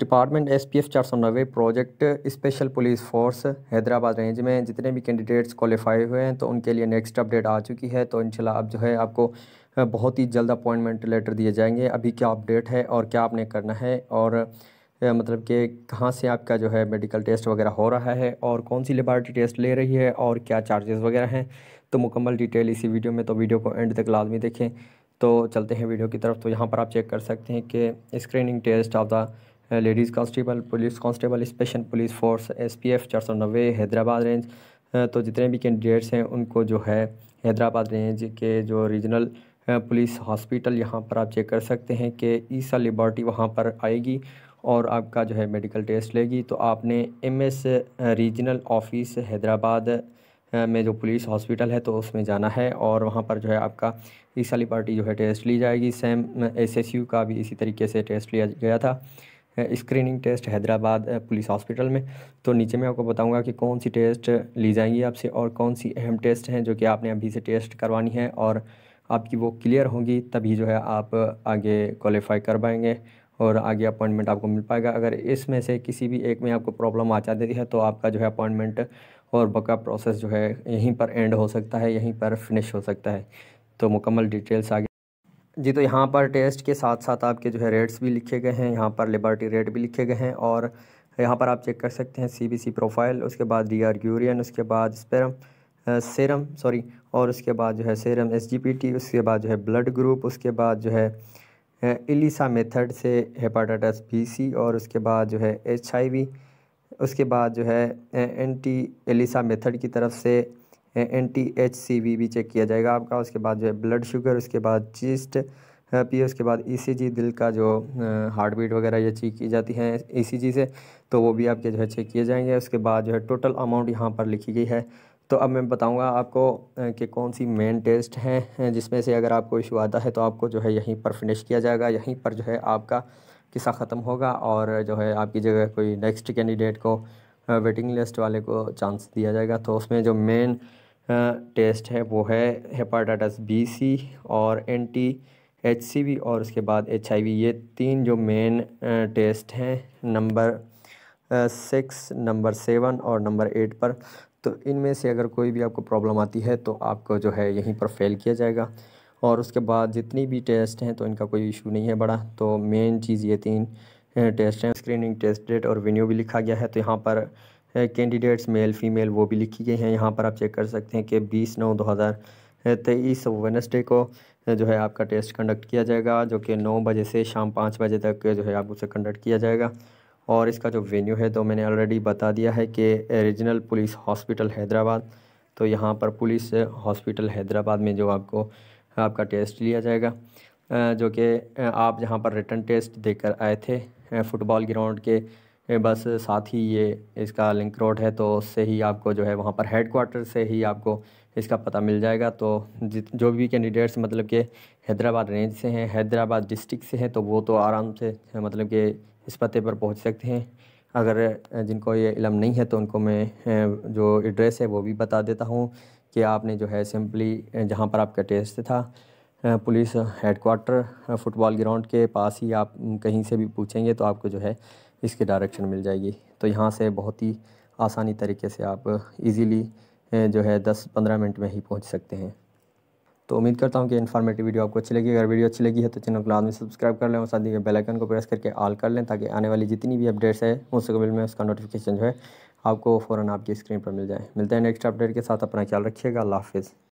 department S P F चार सौ नब्बे project special police force Hyderabad range में जितने भी कैंडिडेट्स क्वालिफाई हुए हैं तो उनके लिए नेक्स्ट अपडेट आ चुकी है तो इनशाला अब जो है आपको बहुत ही जल्द अपॉइंटमेंट लेटर दिए जाएंगे अभी क्या अपडेट है और क्या आपने करना है और मतलब कि कहाँ से आपका जो है मेडिकल टेस्ट वगैरह हो रहा है और कौन सी लेबॉर्टरी टेस्ट ले रही है और क्या चार्जेस वगैरह हैं तो मुकम्मल डिटेल इसी वीडियो में तो वीडियो को एंड तक लाजमी देखें तो चलते हैं वीडियो की तरफ तो यहाँ पर आप चेक कर सकते हैं कि screening test of the ladies constable police constable special police force SPF चार सौ नब्बे हैदराबाद रेंज तो जितने भी कैंडिडेट्स हैं उनको जो है हैदराबाद रेंज के जो रीजनल पुलिस हॉस्पिटल यहाँ पर आप चेक कर सकते हैं कि ईसा लिबर्टी वहाँ पर आएगी और आपका जो है मेडिकल टेस्ट लेगी तो आपने M S regional office Hyderabad में जो पुलिस हॉस्पिटल है तो उसमें जाना है और वहाँ पर जो है आपका ईसा लिबॉर्टी जो है टेस्ट ली जाएगी सेम एस एस यू का भी इसी तरीके से टेस्ट लिया गया था screening test Hyderabad police hospital में तो नीचे मैं आपको बताऊंगा कि कौन सी टेस्ट ली जाएंगी आपसे और कौन सी अहम टेस्ट हैं जो कि आपने अभी से टेस्ट करवानी है और आपकी वो क्लियर होंगी तभी जो है आप आगे क्वालिफाई कर पाएंगे और आगे अपॉइंटमेंट आपको मिल पाएगा अगर इसमें से किसी भी एक में आपको प्रॉब्लम आ जाती है तो आपका जो है अपॉइंटमेंट और बका प्रोसेस जो है यहीं पर एंड हो सकता है यहीं पर फिनिश हो सकता है तो मुकम्मल डिटेल्स आगे जी तो यहाँ पर टेस्ट के साथ साथ आपके जो है रेट्स भी लिखे गए हैं यहाँ पर लिबर्टी रेट भी लिखे गए हैं और यहाँ पर आप चेक कर सकते हैं सीबीसी प्रोफाइल उसके बाद डी आर यूरियन उसके बाद स्पेरम सेरम सॉरी और उसके बाद जो है serum S G P T उसके बाद जो है ब्लड ग्रुप उसके बाद जो है एलिसा मेथड से हेपाटाइटिस बी सी और उसके बाद जो है एच आई वी उसके बाद जो है एंटी एलिसा मेथड की तरफ से टी एच सी वी भी चेक किया जाएगा आपका उसके बाद जो है ब्लड शुगर उसके बाद चिस्ट पी उसके बाद ईसीजी e दिल का जो हार्ट बीट वगैरह ये चेक की जाती है ईसीजी e से तो वो भी आपके जो है चेक किए जाएंगे उसके बाद जो है टोटल अमाउंट यहाँ पर लिखी गई है तो अब मैं बताऊंगा आपको कि कौन सी मेन टेस्ट हैं जिसमें से अगर आपको इशू आता है तो आपको जो है यहीं पर फिनिश किया जाएगा यहीं पर जो है आपका किस्सा ख़त्म होगा और जो है आपकी जगह कोई नेक्स्ट कैंडिडेट को वेटिंग लिस्ट वाले को चांस दिया जाएगा तो उसमें जो मेन टेस्ट है वो है हेपाटाइटस बी सी और एंटी एच सी वी और उसके बाद एच आई वी ये तीन जो मेन टेस्ट हैं नंबर सिक्स नंबर सेवन और नंबर एट पर तो इनमें से अगर कोई भी आपको प्रॉब्लम आती है तो आपको जो है यहीं पर फेल किया जाएगा और उसके बाद जितनी भी टेस्ट हैं तो इनका कोई इशू नहीं है बड़ा तो मेन चीज़ ये तीन टेस्ट हैं स्क्रीनिंग टेस्ट डेट और वेन्यू भी लिखा गया है तो यहाँ पर कैंडिडेट्स मेल फीमेल वो भी लिखी गई हैं यहाँ पर आप चेक कर सकते हैं कि बीस नौ दो हज़ार तेईस वेनसडे को जो है आपका टेस्ट कंडक्ट किया जाएगा जो कि नौ बजे से शाम पाँच बजे तक जो है आप उसे कंडक्ट किया जाएगा और इसका जो वेन्यू है तो मैंने ऑलरेडी बता दिया है कि रीजनल पुलिस हॉस्पिटल हैदराबाद तो यहाँ पर पुलिस हॉस्पिटल हैदराबाद में जो आपको आपका टेस्ट लिया जाएगा जो कि आप जहाँ पर रिटर्न टेस्ट देकर आए थे फुटबॉल ग्राउंड के बस साथ ही ये इसका लिंक रोड है तो उससे ही आपको जो है वहाँ पर हेड क्वार्टर से ही आपको इसका पता मिल जाएगा तो जो भी कैंडिडेट्स मतलब के हैदराबाद रेंज से हैं हैदराबाद डिस्ट्रिक्ट से हैं तो वो तो आराम से मतलब के इस पते पर पहुँच सकते हैं अगर जिनको ये इलम नहीं है तो उनको मैं जो एड्रेस है वो भी बता देता हूँ कि आपने जो है सिंपली जहाँ पर आपका टेस्ट था पुलिस हेडकोार्टर फुटबॉल ग्राउंड के पास ही आप कहीं से भी पूछेंगे तो आपको जो है इसकी डायरेक्शन मिल जाएगी तो यहाँ से बहुत ही आसानी तरीके से आप इजीली जो है 10-15 मिनट में ही पहुँच सकते हैं तो उम्मीद करता हूँ कि इन्फॉर्मेटिव वीडियो आपको अच्छी लगी अगर वीडियो अच्छी लगी है तो चैनल को आदमी सब्सक्राइब कर लें और साथ ही बेलाइकन को प्रेस करके ऑल कर लें ताकि आने वाली जितनी भी अपडेट्स है मुस्तकबिल में उसका नोटिफिकेशन जो है आपको फ़ौर आपकी स्क्रीन पर मिल जाए मिलते हैं नेक्स्ट अपडेट के साथ अपना ख्याल रखिएगा अल्लाह हाफिज़